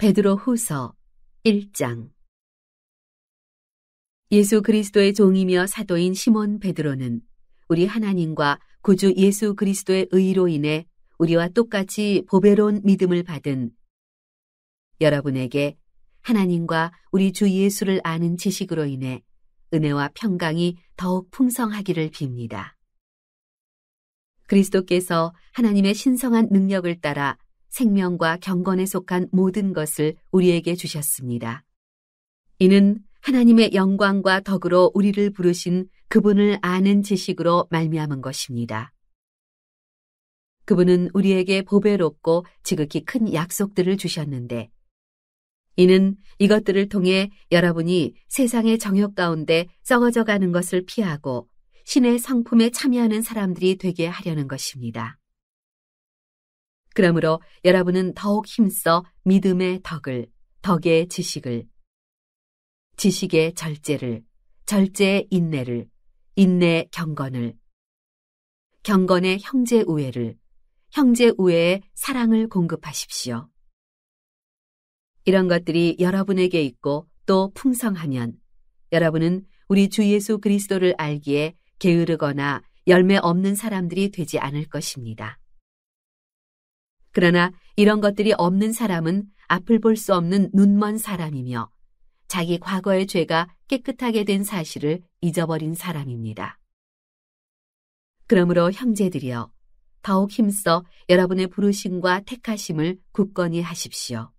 베드로 후서 1장 예수 그리스도의 종이며 사도인 시몬 베드로는 우리 하나님과 구주 예수 그리스도의 의로 인해 우리와 똑같이 보배로운 믿음을 받은 여러분에게 하나님과 우리 주 예수를 아는 지식으로 인해 은혜와 평강이 더욱 풍성하기를 빕니다. 그리스도께서 하나님의 신성한 능력을 따라 생명과 경건에 속한 모든 것을 우리에게 주셨습니다. 이는 하나님의 영광과 덕으로 우리를 부르신 그분을 아는 지식으로 말미암은 것입니다. 그분은 우리에게 보배롭고 지극히 큰 약속들을 주셨는데 이는 이것들을 통해 여러분이 세상의 정욕 가운데 썩어져 가는 것을 피하고 신의 성품에 참여하는 사람들이 되게 하려는 것입니다. 그러므로 여러분은 더욱 힘써 믿음의 덕을, 덕의 지식을, 지식의 절제를, 절제의 인내를, 인내 경건을, 경건의 형제 우애를, 형제 우애의 사랑을 공급하십시오. 이런 것들이 여러분에게 있고 또 풍성하면 여러분은 우리 주 예수 그리스도를 알기에 게으르거나 열매 없는 사람들이 되지 않을 것입니다. 그러나 이런 것들이 없는 사람은 앞을 볼 수 없는 눈먼 사람이며 자기 과거의 죄가 깨끗하게 된 사실을 잊어버린 사람입니다. 그러므로 형제들이여, 더욱 힘써 여러분의 부르심과 택하심을 굳건히 하십시오.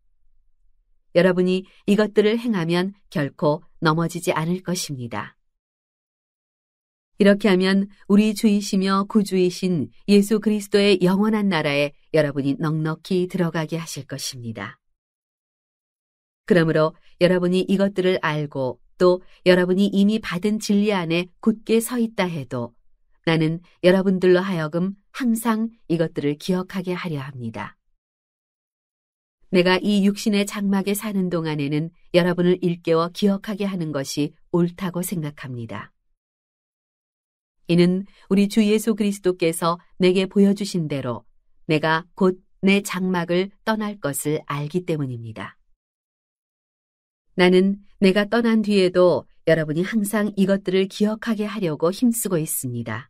여러분이 이것들을 행하면 결코 넘어지지 않을 것입니다. 이렇게 하면 우리 주이시며 구주이신 예수 그리스도의 영원한 나라에 여러분이 넉넉히 들어가게 하실 것입니다. 그러므로 여러분이 이것들을 알고 또 여러분이 이미 받은 진리 안에 굳게 서 있다 해도 나는 여러분들로 하여금 항상 이것들을 기억하게 하려 합니다. 내가 이 육신의 장막에 사는 동안에는 여러분을 일깨워 기억하게 하는 것이 옳다고 생각합니다. 이는 우리 주 예수 그리스도께서 내게 보여주신 대로 내가 곧 내 장막을 떠날 것을 알기 때문입니다. 나는 내가 떠난 뒤에도 여러분이 항상 이것들을 기억하게 하려고 힘쓰고 있습니다.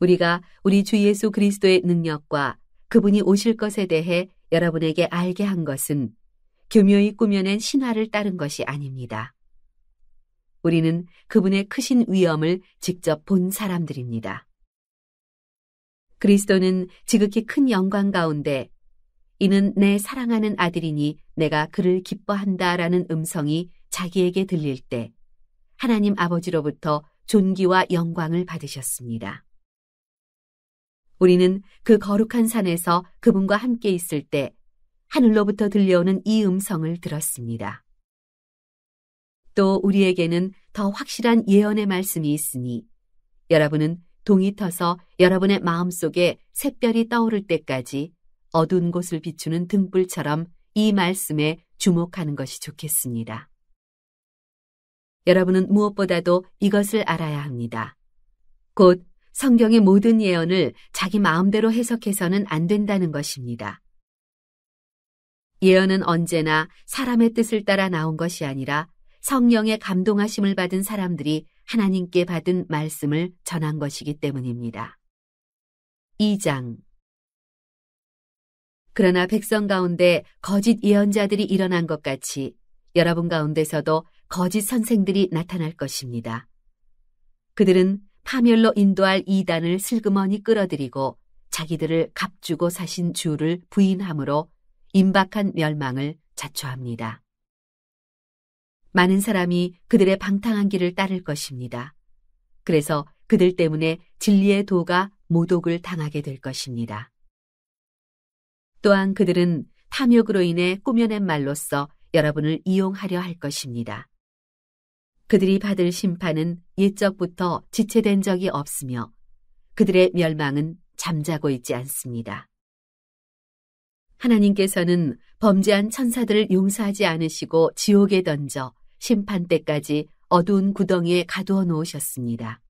우리가 우리 주 예수 그리스도의 능력과 그분이 오실 것에 대해 여러분에게 알게 한 것은 교묘히 꾸며낸 신화를 따른 것이 아닙니다. 우리는 그분의 크신 위엄을 직접 본 사람들입니다. 그리스도는 지극히 큰 영광 가운데 이는 내 사랑하는 아들이니 내가 그를 기뻐한다 라는 음성이 자기에게 들릴 때 하나님 아버지로부터 존귀와 영광을 받으셨습니다. 우리는 그 거룩한 산에서 그분과 함께 있을 때 하늘로부터 들려오는 이 음성을 들었습니다. 또 우리에게는 더 확실한 예언의 말씀이 있으니 여러분은 동이 터서 여러분의 마음속에 샛별이 떠오를 때까지 어두운 곳을 비추는 등불처럼 이 말씀에 주목하는 것이 좋겠습니다. 여러분은 무엇보다도 이것을 알아야 합니다. 곧 성경의 모든 예언을 자기 마음대로 해석해서는 안 된다는 것입니다. 예언은 언제나 사람의 뜻을 따라 나온 것이 아니라 성령의 감동하심을 받은 사람들이 하나님께 받은 말씀을 전한 것이기 때문입니다. 2장 그러나 백성 가운데 거짓 예언자들이 일어난 것 같이 여러분 가운데서도 거짓 선생들이 나타날 것입니다. 그들은 파멸로 인도할 이단을 슬그머니 끌어들이고 자기들을 값주고 사신 주를 부인함으로 임박한 멸망을 자초합니다. 많은 사람이 그들의 방탕한 길을 따를 것입니다. 그래서 그들 때문에 진리의 도가 모독을 당하게 될 것입니다. 또한 그들은 탐욕으로 인해 꾸며낸 말로써 여러분을 이용하려 할 것입니다. 그들이 받을 심판은 예적부터 지체된 적이 없으며 그들의 멸망은 잠자고 있지 않습니다. 하나님께서는 범죄한 천사들을 용서하지 않으시고 지옥에 던져 심판 때까지 어두운 구덩이에 가두어 놓으셨습니다.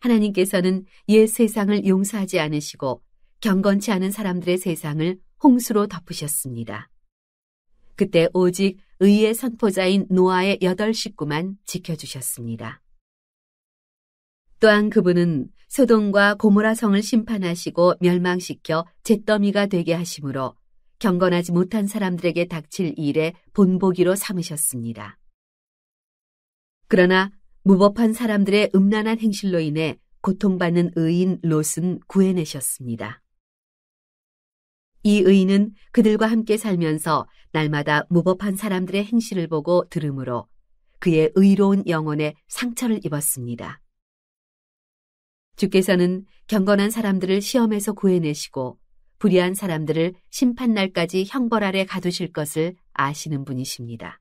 하나님께서는 옛 세상을 용서하지 않으시고 경건치 않은 사람들의 세상을 홍수로 덮으셨습니다. 그때 오직 의의 선포자인 노아의 여덟 식구만 지켜주셨습니다. 또한 그분은 소돔과 고모라 성을 심판하시고 멸망시켜 잿더미가 되게 하심으로 경건하지 못한 사람들에게 닥칠 일에 본보기로 삼으셨습니다. 그러나 무법한 사람들의 음란한 행실로 인해 고통받는 의인 롯은 구해내셨습니다. 이 의인은 그들과 함께 살면서 날마다 무법한 사람들의 행실을 보고 들으므로 그의 의로운 영혼에 상처를 입었습니다. 주께서는 경건한 사람들을 시험에서 구해내시고 불의한 사람들을 심판날까지 형벌 아래 가두실 것을 아시는 분이십니다.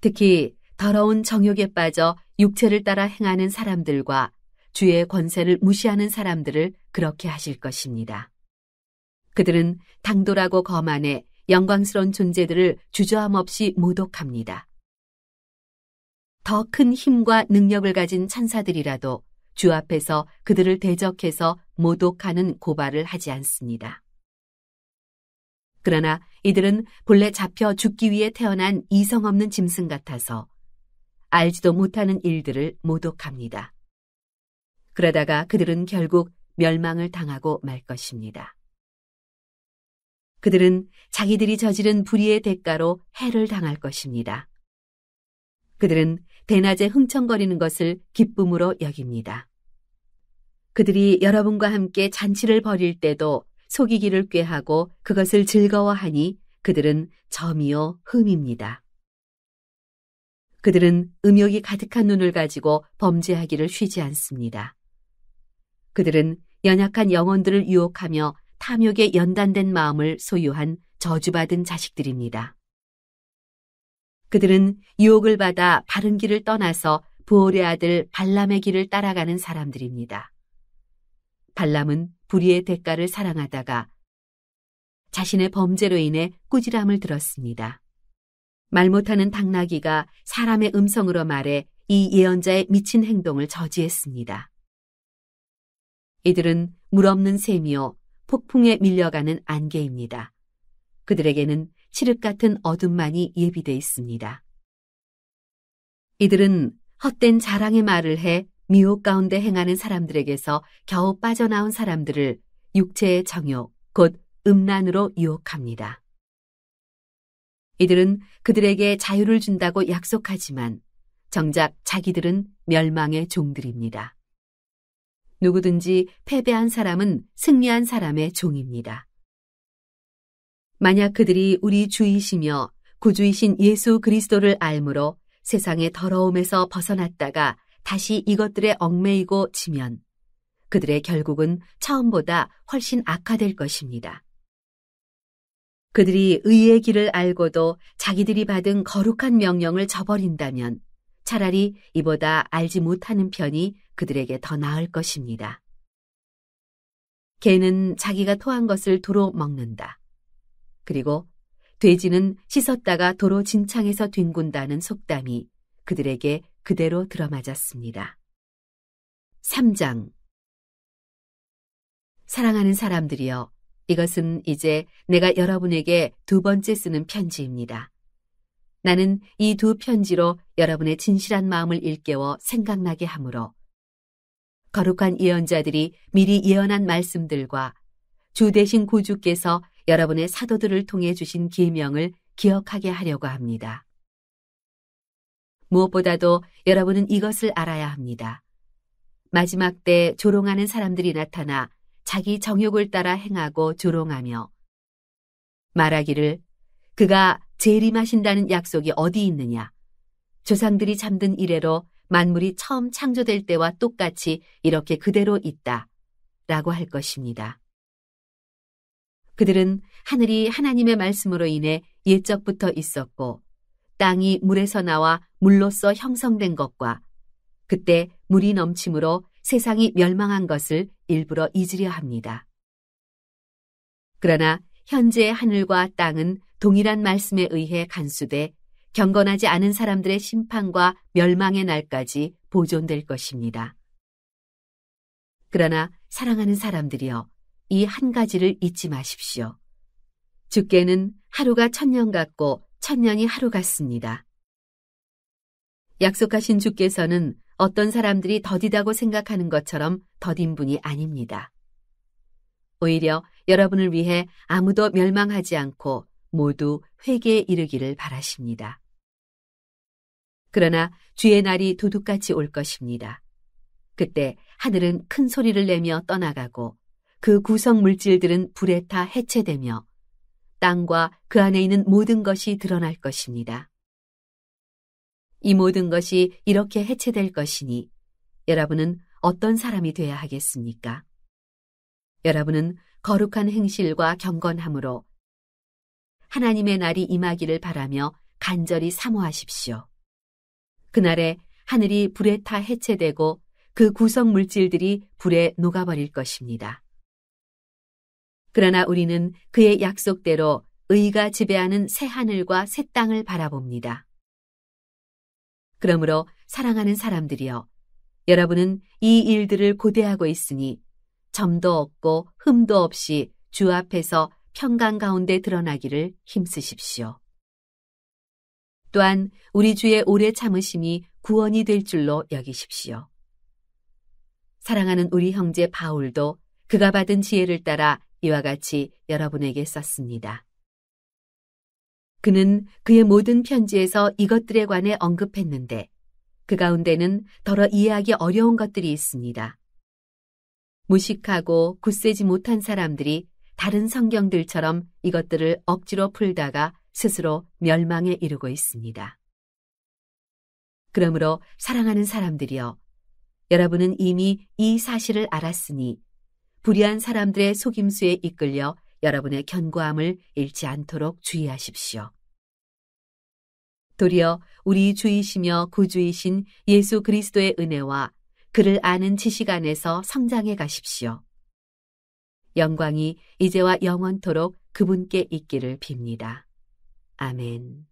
특히 더러운 정욕에 빠져 육체를 따라 행하는 사람들과 주의 권세를 무시하는 사람들을 그렇게 하실 것입니다. 그들은 당돌하고 거만해 영광스러운 존재들을 주저함 없이 모독합니다. 더 큰 힘과 능력을 가진 천사들이라도 주 앞에서 그들을 대적해서 모독하는 고발을 하지 않습니다. 그러나 이들은 본래 잡혀 죽기 위해 태어난 이성 없는 짐승 같아서 알지도 못하는 일들을 모독합니다. 그러다가 그들은 결국 멸망을 당하고 말 것입니다. 그들은 자기들이 저지른 불의의 대가로 해를 당할 것입니다. 그들은 대낮에 흥청거리는 것을 기쁨으로 여깁니다. 그들이 여러분과 함께 잔치를 벌일 때도 속이기를 꾀하고 그것을 즐거워하니 그들은 점이요 흠입니다. 그들은 음욕이 가득한 눈을 가지고 범죄하기를 쉬지 않습니다. 그들은 연약한 영혼들을 유혹하며 탐욕에 연단된 마음을 소유한 저주받은 자식들입니다. 그들은 유혹을 받아 바른 길을 떠나서 부올의 아들 발람의 길을 따라가는 사람들입니다. 발람은 불의의 대가를 사랑하다가 자신의 범죄로 인해 꾸지람을 들었습니다. 말 못하는 당나귀가 사람의 음성으로 말해 이 예언자의 미친 행동을 저지했습니다. 이들은 물 없는 셈이요 폭풍에 밀려가는 안개입니다. 그들에게는 칠흑 같은 어둠만이 예비돼 있습니다. 이들은 헛된 자랑의 말을 해 미혹 가운데 행하는 사람들에게서 겨우 빠져나온 사람들을 육체의 정욕, 곧 음란으로 유혹합니다. 이들은 그들에게 자유를 준다고 약속하지만 정작 자기들은 멸망의 종들입니다. 누구든지 패배한 사람은 승리한 사람의 종입니다. 만약 그들이 우리 주이시며 구주이신 예수 그리스도를 알므로 세상의 더러움에서 벗어났다가 다시 이것들에 얽매이고 지면 그들의 결국은 처음보다 훨씬 악화될 것입니다. 그들이 의의 길을 알고도 자기들이 받은 거룩한 명령을 저버린다면 차라리 이보다 알지 못하는 편이 그들에게 더 나을 것입니다. 개는 자기가 토한 것을 도로 먹는다. 그리고 돼지는 씻었다가 도로 진창에서 뒹군다는 속담이 그들에게 그대로 들어맞았습니다. 3장 사랑하는 사람들이여, 이것은 이제 내가 여러분에게 두 번째 쓰는 편지입니다. 나는 이 두 편지로 여러분의 진실한 마음을 일깨워 생각나게 하므로 거룩한 예언자들이 미리 예언한 말씀들과 주 대신 고주께서 여러분의 사도들을 통해 주신 계명을 기억하게 하려고 합니다. 무엇보다도 여러분은 이것을 알아야 합니다. 마지막 때 조롱하는 사람들이 나타나 자기 정욕을 따라 행하고 조롱하며 말하기를 그가 재림하신다는 약속이 어디 있느냐. 조상들이 잠든 이래로 만물이 처음 창조될 때와 똑같이 이렇게 그대로 있다. 라고 할 것입니다. 그들은 하늘이 하나님의 말씀으로 인해 예적부터 있었고 땅이 물에서 나와 물로써 형성된 것과 그때 물이 넘침으로 세상이 멸망한 것을 일부러 잊으려 합니다. 그러나 현재 하늘과 땅은 동일한 말씀에 의해 간수돼 경건하지 않은 사람들의 심판과 멸망의 날까지 보존될 것입니다. 그러나 사랑하는 사람들이여, 이 한 가지를 잊지 마십시오. 주께는 하루가 천년 같고 천년이 하루 같습니다. 약속하신 주께서는 어떤 사람들이 더디다고 생각하는 것처럼 더딘 분이 아닙니다. 오히려 여러분을 위해 아무도 멸망하지 않고 모두 회개에 이르기를 바라십니다. 그러나 주의 날이 도둑같이 올 것입니다. 그때 하늘은 큰 소리를 내며 떠나가고 그 구성 물질들은 불에 타 해체되며 땅과 그 안에 있는 모든 것이 드러날 것입니다. 이 모든 것이 이렇게 해체될 것이니 여러분은 어떤 사람이 되어야 하겠습니까? 여러분은 거룩한 행실과 경건함으로 하나님의 날이 임하기를 바라며 간절히 사모하십시오. 그날에 하늘이 불에 타 해체되고 그 구성 물질들이 불에 녹아버릴 것입니다. 그러나 우리는 그의 약속대로 의가 지배하는 새 하늘과 새 땅을 바라봅니다. 그러므로 사랑하는 사람들이여, 여러분은 이 일들을 고대하고 있으니 점도 없고 흠도 없이 주 앞에서 평강 가운데 드러나기를 힘쓰십시오. 또한 우리 주의 오래 참으심이 구원이 될 줄로 여기십시오. 사랑하는 우리 형제 바울도 그가 받은 지혜를 따라 이와 같이 여러분에게 썼습니다. 그는 그의 모든 편지에서 이것들에 관해 언급했는데 그 가운데는 더러 이해하기 어려운 것들이 있습니다. 무식하고 굳세지 못한 사람들이 다른 성경들처럼 이것들을 억지로 풀다가 스스로 멸망에 이르고 있습니다. 그러므로 사랑하는 사람들이여, 여러분은 이미 이 사실을 알았으니 불의한 사람들의 속임수에 이끌려 여러분의 견고함을 잃지 않도록 주의하십시오. 도리어 우리 주이시며 구주이신 예수 그리스도의 은혜와 그를 아는 지식 안에서 성장해 가십시오. 영광이 이제와 영원토록 그분께 있기를 빕니다. 아멘.